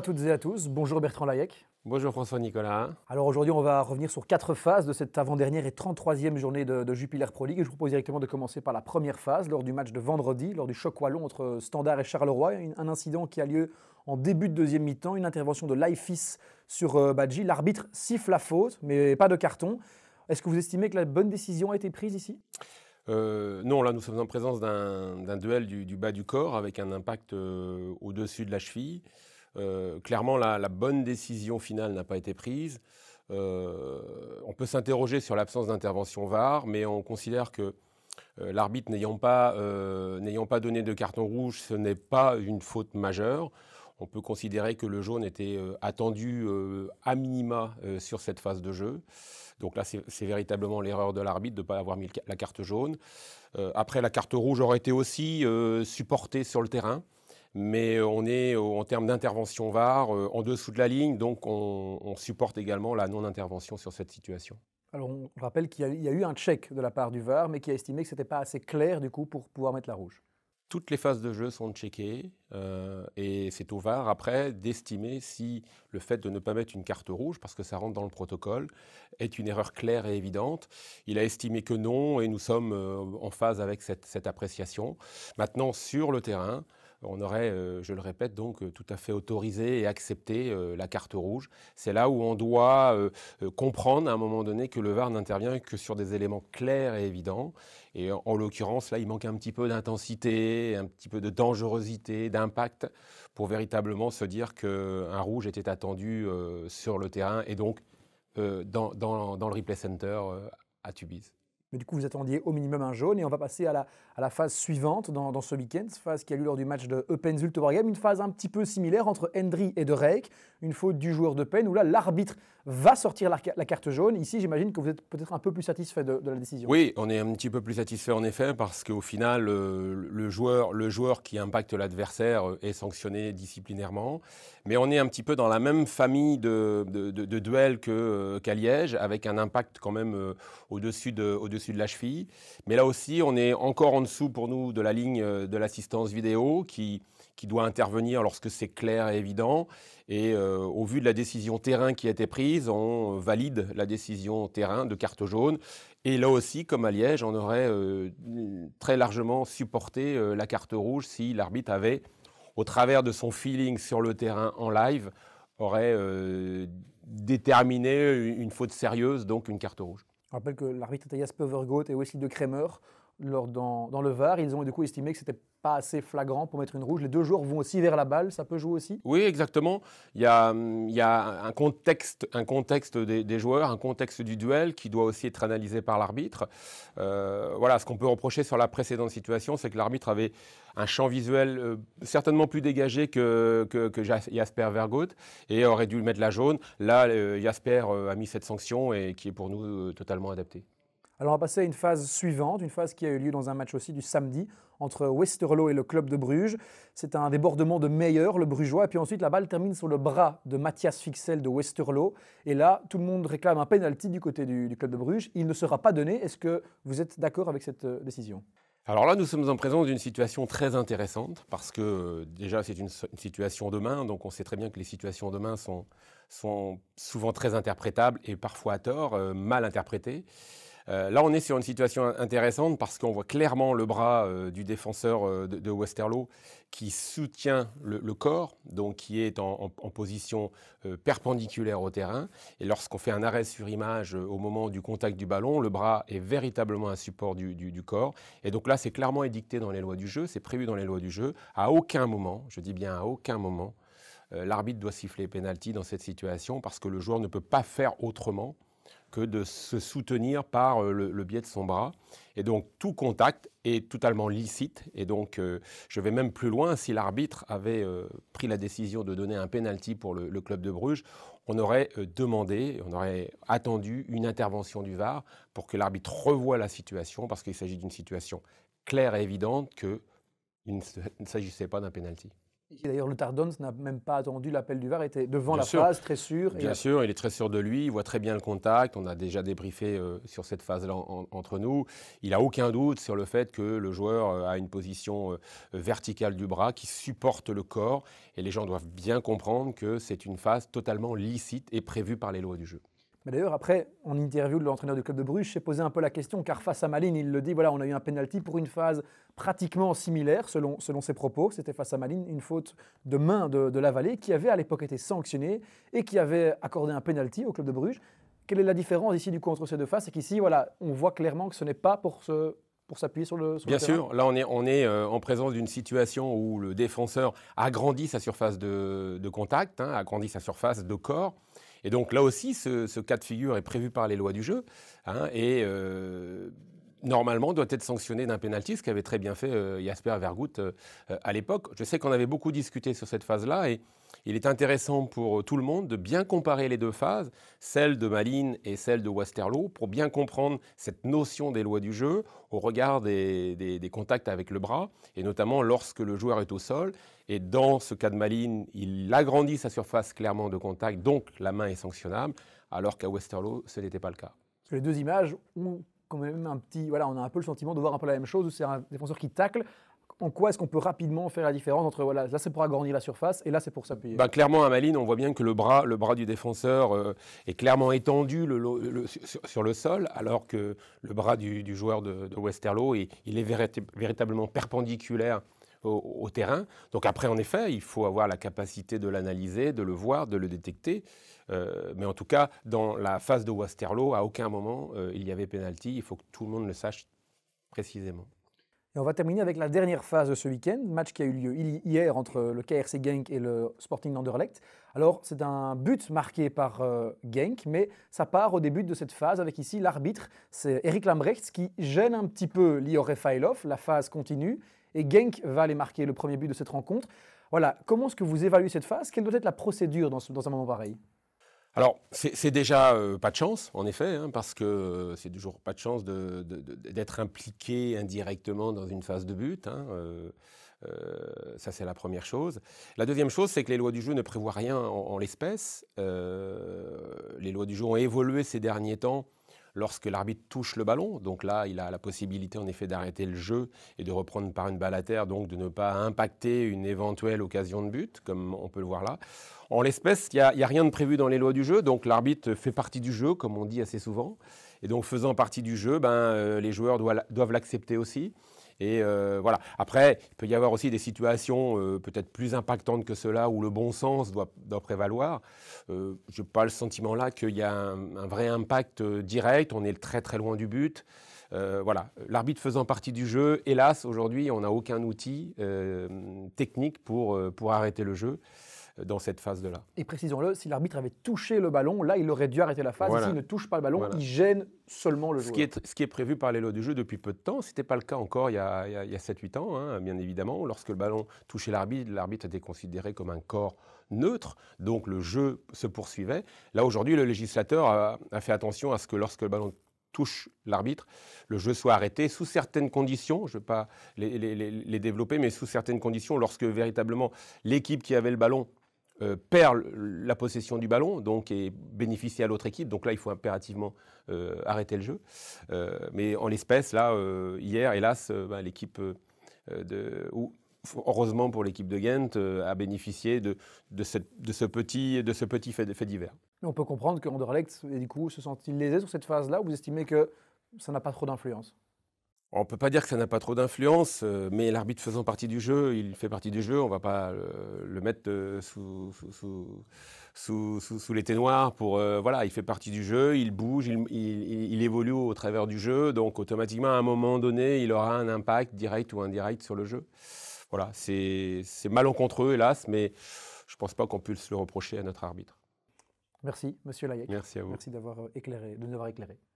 à toutes et à tous. Bonjour Bertrand Layec. Bonjour François Nicolas. Alors aujourd'hui, on va revenir sur quatre phases de cette avant-dernière et 33e journée de, de, Jupiler Pro League. je vous propose directement de commencer par la première phase, lors du match de vendredi, lors du choc wallon entre Standard et Charleroi. un incident qui a lieu en début de deuxième mi-temps, une intervention de l'IFIS sur euh, Badji. L'arbitre siffle la faute, mais pas de carton. Est-ce que vous estimez que la bonne décision a été prise ici euh, non, là nous sommes en présence d'un duel du, bas du corps avec un impact euh, au-dessus de la cheville. Euh, clairement, la, bonne décision finale n'a pas été prise. Euh, on peut s'interroger sur l'absence d'intervention VAR, mais on considère que euh, l'arbitre n'ayant pas, n'ayant pas donné de carton rouge, ce n'est pas une faute majeure on peut considérer que le jaune était attendu à minima sur cette phase de jeu. Donc là, c'est, véritablement l'erreur de l'arbitre de ne pas avoir mis la carte jaune. après, la carte rouge aurait été aussi supportée sur le terrain mais euh, on est euh, en termes d'intervention VAR euh, en dessous de la ligne, donc on, supporte également la non-intervention sur cette situation. Alors on rappelle qu'il y, a eu un check de la part du VAR, mais qui a estimé que ce n'était pas assez clair du coup pour pouvoir mettre la rouge. Toutes les phases de jeu sont checkées et c'est au VAR après d'estimer si le fait de ne pas mettre une carte rouge, parce que ça rentre dans le protocole, est une erreur claire et évidente. Il a estimé que non et nous sommes en phase avec cette appréciation. Maintenant, sur le terrain, on aurait, euh, je le répète, donc euh, tout à fait autorisé et accepté euh, la carte rouge. C'est là où on doit comprendre à un moment donné que le VAR n'intervient que sur des éléments clairs et évidents. Et en, l'occurrence, là, il manque un petit peu d'intensité, un petit peu de dangerosité, d'impact pour véritablement se dire qu'un rouge était attendu sur le terrain et donc dans, le replay center à Tubize. Mais du coup, vous attendiez au minimum un jaune et on va passer à la, la phase suivante dans, dans ce week-end, phase qui a lieu lors du match de Eupen wargame une phase un petit peu similaire entre Hendry et De Rek, une faute du joueur de peine où là l'arbitre va sortir la, carte jaune. Ici, j'imagine que vous êtes peut-être un peu plus satisfait de, la décision. Oui, on est un petit peu plus satisfait en effet parce qu'au final, euh, le, joueur, le joueur qui impacte l'adversaire euh, est sanctionné disciplinairement. Mais on est un petit peu dans la même famille de, de, duels que euh, qu'à Liège, avec un impact quand même au-dessus de, au-dessus de la cheville. Mais là aussi, on est encore en dessous dessous pour nous de la ligne euh, de l'assistance vidéo qui, qui doit intervenir lorsque c'est clair et évident. Et euh, au vu de la décision terrain qui a été prise, on euh, valide la décision terrain de carte jaune. Et là aussi, comme à Liège, on aurait très largement supporté la carte rouge si l'arbitre avait, au travers de son feeling sur le terrain en live, aurait déterminé une faute sérieuse, donc une carte rouge. On rappelle que l'arbitre était Jasper et Wesley de Kremer. Lors dans, dans, le VAR, ils ont du coup estimé que ce n'était pas assez flagrant pour mettre une rouge. Les deux joueurs vont aussi vers la balle, ça peut jouer aussi Oui, exactement. Il y a, il y a un contexte, un contexte des, joueurs, un contexte du duel qui doit aussi être analysé par l'arbitre. Euh, voilà, ce qu'on peut reprocher sur la précédente situation, c'est que l'arbitre avait un champ visuel euh, certainement plus dégagé que, que, Jasper Vergaud et aurait dû mettre la jaune. Là, euh, Jasper a mis cette sanction et qui est pour nous totalement adaptée. Alors on va passer à une phase suivante, une phase qui a eu lieu dans un match aussi du samedi entre Westerlo et le club de Bruges. C'est un débordement de Meyer, le Brugeois, et puis ensuite la balle termine sur le bras de Mathias Fixel de Westerlo. Et là, tout le monde réclame un penalty du côté du, club de Bruges. Il ne sera pas donné. Est-ce que vous êtes d'accord avec cette euh, décision alors là, nous sommes en présence d'une situation très intéressante parce que euh, déjà, c'est une, situation de main, donc on sait très bien que les situations de main sont, sont souvent très interprétables et parfois à tort, euh, mal interprétées. Euh, là, on est sur une situation intéressante parce qu'on voit clairement le bras euh, du défenseur euh, de, Westerlo qui soutient le, corps, donc qui est en, position perpendiculaire au terrain. Et lorsqu'on fait un arrêt sur image au moment du contact du ballon, le bras est véritablement un support du, du corps. Et donc là, c'est clairement édicté dans les lois du jeu, c'est prévu dans les lois du jeu. À aucun moment, je dis bien à aucun moment, l'arbitre doit siffler penalty dans cette situation parce que le joueur ne peut pas faire autrement que de se soutenir par euh, le, biais de son bras. Et donc tout contact est totalement licite. Et donc euh, je vais même plus loin, si l'arbitre avait euh, pris la décision de donner un pénalty pour le, club de Bruges, on aurait demandé, on aurait attendu une intervention du VAR pour que l'arbitre revoie la situation, parce qu'il s'agit d'une situation claire et évidente que ne s'agissait pas d'un pénalty. D'ailleurs, le Tardons n'a même pas attendu l'appel du VAR, était devant la phase, très sûr. Bien sûr, il est très sûr de lui, il voit très bien le contact, on a déjà débriefé euh, sur cette phase-là entre nous. Il n'a aucun doute sur le fait que le joueur euh, a une position euh, verticale du bras qui supporte le corps, et les gens doivent bien comprendre que c'est une phase totalement licite et prévue par les lois du jeu. D'ailleurs, après, en interview de l'entraîneur du club de Bruges, j'ai posé un peu la question, car face à Malines, il le dit, voilà, on a eu un penalty pour une phase pratiquement similaire, selon, ses propos. C'était face à Malines, une faute de main de, de Vallée, qui avait à l'époque été sanctionnée et qui avait accordé un penalty au club de Bruges. Quelle est la différence ici du contre ces deux faces Et qu'ici, voilà, on voit clairement que ce n'est pas pour pour s'appuyer sur le sur Bien sûr, là on est, euh, en présence d'une situation où le défenseur agrandit sa surface de, contact, hein, agrandit sa surface de corps, et donc là aussi, ce, cas de figure est prévu par les lois du jeu. Hein, euh, normalement, doit être sanctionné d'un pénalty, ce qu'avait très bien fait euh, Jasper Vergout euh, euh, à l'époque. Je sais qu'on avait beaucoup discuté sur cette phase-là et il est intéressant pour tout le monde de bien comparer les deux phases, celle de Malines et celle de Westerlo, pour bien comprendre cette notion des lois du jeu au regard des, contacts avec le bras, et notamment lorsque le joueur est au sol. Et dans ce cas de Malines, il agrandit sa surface clairement de contact, donc la main est sanctionnable, alors qu'à Westerlo, ce n'était pas le cas. les deux images ont même un petit. Voilà, on a un peu le sentiment de voir un peu la même chose où c'est un défenseur qui tacle. En quoi est-ce qu'on peut rapidement faire la différence entre voilà, là c'est pour agrandir la surface et là c'est pour s'appuyer bah, Clairement, à Maline, on voit bien que le bras, le bras du défenseur euh, est clairement étendu sur, le sol, alors que le bras du, joueur de, Westerlo, il, est véritablement perpendiculaire au, terrain. Donc après, en effet, il faut avoir la capacité de l'analyser, de le voir, de le détecter. Euh, mais en tout cas, dans la phase de Wasterlo, à aucun moment euh, il y avait pénalty. Il faut que tout le monde le sache précisément. Et on va terminer avec la dernière phase de ce week-end, match qui a eu lieu hier entre le KRC Genk et le Sporting Anderlecht. Alors, c'est un but marqué par euh, Genk, mais ça part au début de cette phase avec ici l'arbitre, c'est Eric Lambrecht, qui gêne un petit peu Lior Refailov. La phase continue et Genk va aller marquer le premier but de cette rencontre. Voilà, comment est-ce que vous évaluez cette phase Quelle doit être la procédure dans, un moment pareil alors, c'est déjà euh, pas de chance, en effet, hein, parce que euh, c'est toujours pas de chance d'être impliqué indirectement dans une phase de but. Hein, euh, ça, c'est la première chose. La deuxième chose, c'est que les lois du jeu ne prévoient rien en, en l'espèce. les lois du jeu ont évolué ces derniers temps lorsque l'arbitre touche le ballon. Donc là, il a la possibilité en effet d'arrêter le jeu et de reprendre par une balle à terre, donc de ne pas impacter une éventuelle occasion de but, comme on peut le voir là. En l'espèce, il n'y a, rien de prévu dans les lois du jeu, donc l'arbitre fait partie du jeu, comme on dit assez souvent. Et donc faisant partie du jeu, ben, euh, les joueurs doivent l'accepter aussi. Et euh, voilà. Après, il peut y avoir aussi des situations euh, peut-être plus impactantes que cela où le bon sens doit, prévaloir. Euh, je n'ai pas le sentiment là qu'il y a un, vrai impact direct. On est très très loin du but. voilà, l'arbitre faisant partie du jeu, hélas, aujourd'hui, on n'a aucun outil technique pour, pour arrêter le jeu dans cette phase-là. Et précisons-le, si l'arbitre avait touché le ballon, là, il aurait dû arrêter la phase. S'il ne touche pas le ballon, il gêne seulement le ce joueur. Qui est, ce qui est prévu par les lois du jeu depuis peu de temps, ce n'était pas le cas encore il y a, 7-8 ans, hein, bien évidemment. Lorsque le ballon touchait l'arbitre, l'arbitre était considéré comme un corps neutre, donc le jeu se poursuivait. Là, aujourd'hui, le législateur a, fait attention à ce que lorsque le ballon touche l'arbitre, le jeu soit arrêté sous certaines conditions, je ne vais pas les, développer, mais sous certaines conditions, lorsque véritablement l'équipe qui avait le ballon euh, perd la possession du ballon donc et bénéficie à l'autre équipe. Donc là, il faut impérativement euh, arrêter le jeu. Euh, mais en l'espèce, là, hier, hélas, ben, l'équipe de. heureusement pour l'équipe de Ghent, a bénéficié de, de, ce, petit, de ce petit fait, fait divers. on peut comprendre que et du coup, se sent-il lésé sur cette phase-là ou vous estimez que ça n'a pas trop d'influence on ne peut pas dire que ça n'a pas trop d'influence, euh, mais l'arbitre faisant partie du jeu, il fait partie du jeu. On ne va pas le, mettre euh, sous, sous, sous, sous, les ténoirs pour. Euh, voilà, il fait partie du jeu, il bouge, il, évolue au travers du jeu. Donc, automatiquement, à un moment donné, il aura un impact direct ou indirect sur le jeu. Voilà, c'est malencontreux, hélas, mais je ne pense pas qu'on puisse le reprocher à notre arbitre. Merci, monsieur Layek. Merci à vous. Merci d'avoir éclairé, de nous avoir éclairés.